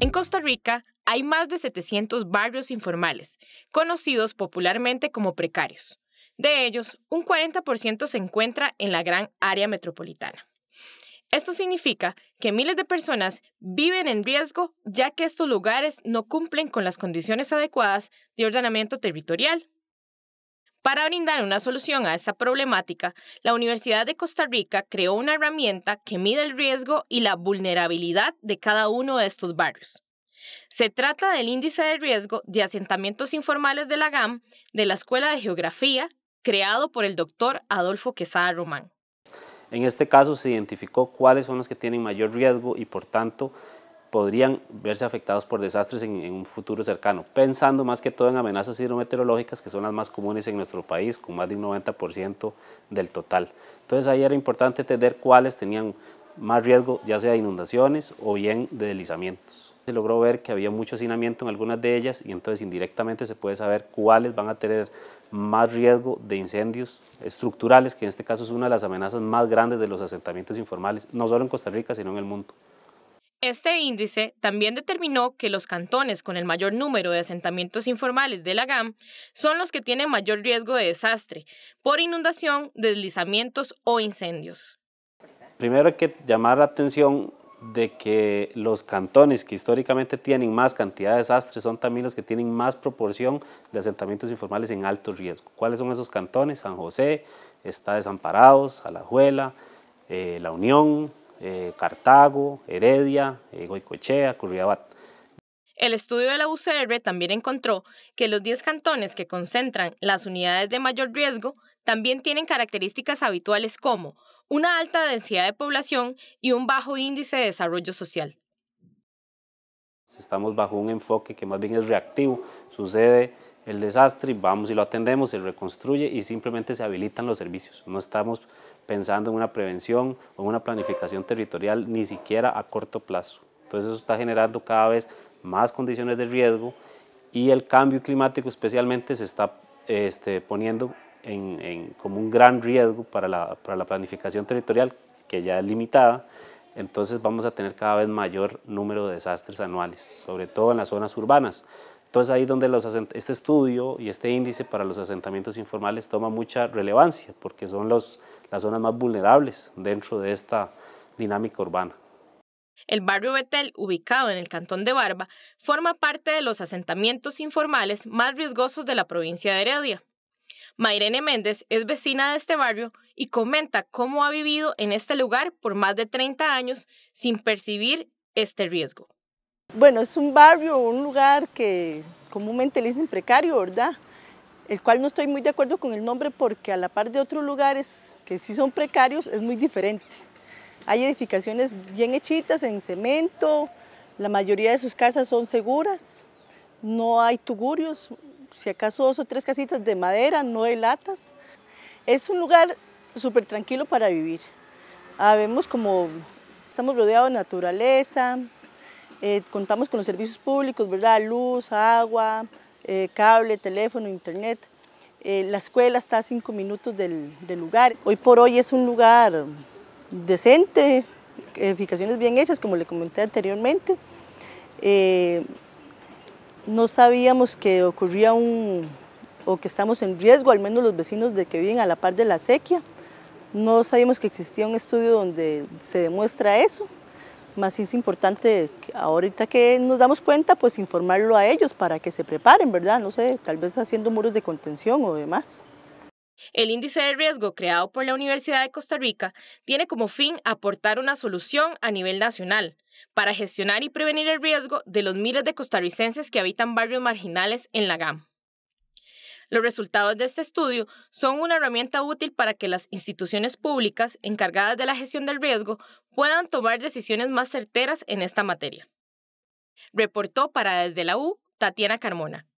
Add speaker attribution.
Speaker 1: En Costa Rica hay más de 700 barrios informales, conocidos popularmente como precarios. De ellos, un 40% se encuentra en la gran área metropolitana. Esto significa que miles de personas viven en riesgo ya que estos lugares no cumplen con las condiciones adecuadas de ordenamiento territorial, para brindar una solución a esta problemática, la Universidad de Costa Rica creó una herramienta que mide el riesgo y la vulnerabilidad de cada uno de estos barrios. Se trata del índice de riesgo de asentamientos informales de la GAM de la Escuela de Geografía, creado por el doctor Adolfo Quesada Román.
Speaker 2: En este caso se identificó cuáles son los que tienen mayor riesgo y por tanto podrían verse afectados por desastres en, un futuro cercano, pensando más que todo en amenazas hidrometeorológicas que son las más comunes en nuestro país, con más de un 90% del total. Entonces ahí era importante entender cuáles tenían más riesgo, ya sea de inundaciones o bien de deslizamientos. Se logró ver que había mucho hacinamiento en algunas de ellas y entonces indirectamente se puede saber cuáles van a tener más riesgo de incendios estructurales, que en este caso es una de las amenazas más grandes de los asentamientos informales, no solo en Costa Rica, sino en el mundo.
Speaker 1: Este índice también determinó que los cantones con el mayor número de asentamientos informales de la GAM son los que tienen mayor riesgo de desastre por inundación, deslizamientos o incendios.
Speaker 2: Primero hay que llamar la atención de que los cantones que históricamente tienen más cantidad de desastres son también los que tienen más proporción de asentamientos informales en alto riesgo. ¿Cuáles son esos cantones? San José, está Desamparados, Alajuela, eh, La Unión, eh, Cartago, Heredia, eh, Goicoechea, Curriabat.
Speaker 1: El estudio de la UCR también encontró que los 10 cantones que concentran las unidades de mayor riesgo también tienen características habituales como una alta densidad de población y un bajo índice de desarrollo social.
Speaker 2: Estamos bajo un enfoque que más bien es reactivo, sucede el desastre, vamos y lo atendemos, se reconstruye y simplemente se habilitan los servicios. No estamos pensando en una prevención o en una planificación territorial, ni siquiera a corto plazo. Entonces eso está generando cada vez más condiciones de riesgo y el cambio climático especialmente se está este, poniendo como un gran riesgo para la, para la planificación territorial, que ya es limitada, entonces vamos a tener cada vez mayor número de desastres anuales, sobre todo en las zonas urbanas. Entonces ahí donde este estudio y este índice para los asentamientos informales toma mucha relevancia porque son las zonas más vulnerables dentro de esta dinámica urbana.
Speaker 1: El barrio Betel, ubicado en el cantón de Barba, forma parte de los asentamientos informales más riesgosos de la provincia de Heredia. Mairene Méndez es vecina de este barrio y comenta cómo ha vivido en este lugar por más de 30 años sin percibir este riesgo.
Speaker 3: Bueno, es un barrio, un lugar que comúnmente le dicen precario, ¿verdad? El cual no estoy muy de acuerdo con el nombre porque a la par de otros lugares que sí son precarios es muy diferente. Hay edificaciones bien hechitas en cemento, la mayoría de sus casas son seguras, no hay tugurios, si acaso dos o tres casitas de madera, no hay latas. Es un lugar súper tranquilo para vivir. Ah, vemos como estamos rodeados de naturaleza, eh, contamos con los servicios públicos, ¿verdad? Luz, agua, eh, cable, teléfono, internet. Eh, la escuela está a cinco minutos del, del, lugar. Hoy por hoy es un lugar decente, edificaciones bien hechas, como le comenté anteriormente. no sabíamos que ocurría un, o que estamos en riesgo, al menos los vecinos de que viven a la par de la sequía. No sabíamos que existía un estudio donde se demuestra eso. Más es importante, ahorita que nos damos cuenta, pues informarlo a ellos para que se preparen, ¿verdad? No sé, tal vez haciendo muros de contención o demás.
Speaker 1: El índice de riesgo creado por la Universidad de Costa Rica tiene como fin aportar una solución a nivel nacional para gestionar y prevenir el riesgo de los miles de costarricenses que habitan barrios marginales en la GAM. Los resultados de este estudio son una herramienta útil para que las instituciones públicas encargadas de la gestión del riesgo puedan tomar decisiones más certeras en esta materia. Reportó para Desde la U, Tatiana Carmona.